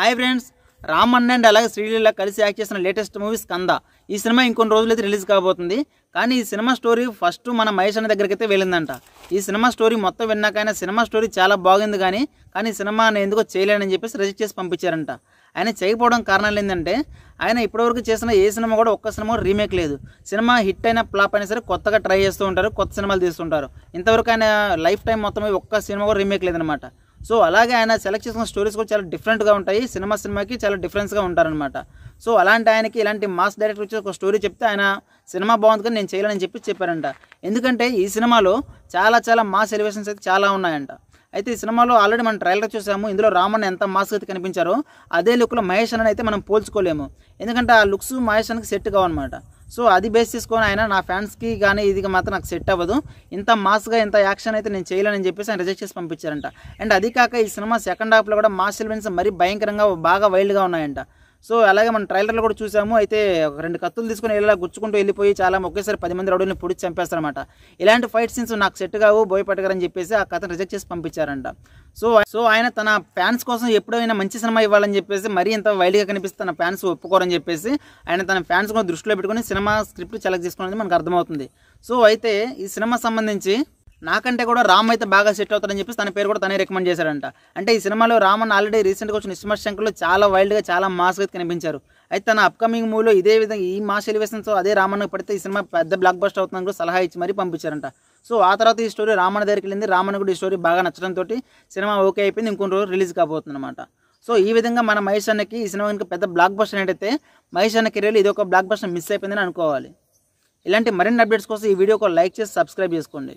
hi friends అన్న and అలాగే శ్రీలీల కలిసి యాక్ట్ చేసిన లేటెస్ట్ మూవీ స్కంద ఈ సినిమా ఇంకొన్ని రోజులైతే రిలీజ్ కాబోతుంది కానీ ఈ సినిమా స్టోరీ ఫస్ట్ మన మహేష్ అన్న దగ్గరికి అయితే వెళ్ళిందంట ఈ సినిమా స్టోరీ మొత్తం విన్నాకైనా సినిమా స్టోరీ చాలా బాగుంది కానీ కానీ సినిమా ఎందుకో చేయలేనని చెప్పేసి రిజెక్ట్ చేసి పంపించారంట ఆయన చేయకపోవడం కారణాలు ఏంటంటే ఆయన ఇప్పటివరకు చేసిన ఏ సినిమా కూడా ఒక్క సినిమా కూడా రీమేక్ లేదు సినిమా హిట్ అయినా ఫ్లాప్ అయినా సరే కొత్తగా ట్రై చేస్తూ ఉంటారు కొత్త సినిమాలు తీస్తుంటారు ఇంతవరకు ఆయన లైఫ్ టైం మొత్తం ఒక్క సినిమా కూడా రీమేక్ లేదనమాట సో అలాగే ఆయన సెలెక్ట్ చేసుకున్న స్టోరీస్ కూడా చాలా డిఫరెంట్గా ఉంటాయి సినిమా సినిమాకి చాలా డిఫరెన్స్గా ఉంటారనమాట సో అలాంటి ఆయనకి ఇలాంటి మాస్ డైరెక్టర్ వచ్చి ఒక స్టోరీ చెప్తే ఆయన సినిమా బాగుంది కానీ నేను చేయాలని చెప్పి చెప్పారంట ఎందుకంటే ఈ సినిమాలో చాలా చాలా మాస్ ఎలివేషన్స్ అయితే చాలా ఉన్నాయంట అయితే ఈ సినిమాలో ఆల్రెడీ మనం ట్రైలర్ చూసాము ఇందులో రామన్ ఎంత మాస్క్ అయితే కనిపించారో అదే లుక్లో మహేష్ అని అయితే మనం పోల్చుకోలేము ఎందుకంటే ఆ లుక్స్ మహేష్ అన్నకి సెట్ కావనమాట సో అది బేస్ చేసుకొని ఆయన నా ఫ్యాన్స్కి కానీ ఇది మాత్రం నాకు సెట్ అవ్వదు ఇంత మాస్గా ఇంత యాక్షన్ అయితే నేను చేయలేనని చెప్పేసి ఆయన రిజెక్ట్ చేసి పంపించారంట అండ్ అది కాక ఈ సినిమా సెకండ్ హాఫ్లో కూడా మాస్ ఎలిమెంట్స్ మరీ భయంకరంగా బాగా వైల్డ్గా ఉన్నాయంట సో అలాగే మనం ట్రైలర్లో కూడా చూసాము అయితే రెండు కత్తులు తీసుకుని ఇలా గుచ్చుకుంటూ వెళ్ళిపోయి చాలా ఒకేసారి పది మంది రౌడీని పొడిచి చంపేస్తారనమాట ఇలాంటి ఫైట్ సీన్స్ నాకు సెట్ కావు బోయపట్టగారని చెప్పేసి ఆ కథను రిజెక్ట్ చేసి పంపించారంట సో సో ఆయన తన ఫ్యాన్స్ కోసం ఎప్పుడైనా మంచి సినిమా ఇవ్వాలని చెప్పేసి మరీ ఇంత వైల్డ్గా కనిపిస్తే తన ఫ్యాన్స్ ఒప్పుకోరని చెప్పేసి ఆయన తన ఫ్యాన్స్ కూడా దృష్టిలో పెట్టుకుని సినిమా స్క్రిప్ట్ సెలెక్ట్ చేసుకోవడం మనకు అర్థమవుతుంది సో అయితే ఈ సినిమా సంబంధించి నాకంటే కూడా రామ్ అయితే బాగా సెట్ అవుతాడని చెప్పి తన పేరు కూడా తనే రికమెండ్ చేశారంట అంటే ఈ సినిమాలో రామన్ ఆల్రెడీ రీసెంట్గా వచ్చిన ఇస్మర్ శంకర్లో చాలా వైల్డ్గా చాలా మాస్గా కనిపించారు అయితే తన అప్కమింగ్ మూవీలో ఇదే విధంగా ఈ మాస్ ఎలివేషన్తో అదే రామన్ పడితే ఈ సినిమా పెద్ద బ్లాక్ బస్ట్ అవుతుందని కూడా సలహా ఇచ్చి మరీ పంపించారంట సో ఆ తర్వాత ఈ స్టోరీ రామన్ దగ్గరికి వెళ్ళింది రామన్ కూడా ఈ స్టోరీ బాగా నచ్చడంతో సినిమా ఓకే అయిపోయింది ఇంకొన్ని రోజు రిలీజ్ కాబోతుంది సో ఈ విధంగా మన మహేష్ అన్నకి ఈ సినిమా కనుక పెద్ద బ్లాక్ బస్టర్ ఏంటైతే మహేష్ అన్న కెరీర్లో ఇది ఒక బ్లాక్ బస్టర్ మిస్ అయిపోయిందని అనుకోవాలి ఇలాంటి మరిన్ని అప్డేట్స్ కోసం ఈ వీడియో ఒక లైక్ చేసి సబ్స్క్రైబ్ చేసుకోండి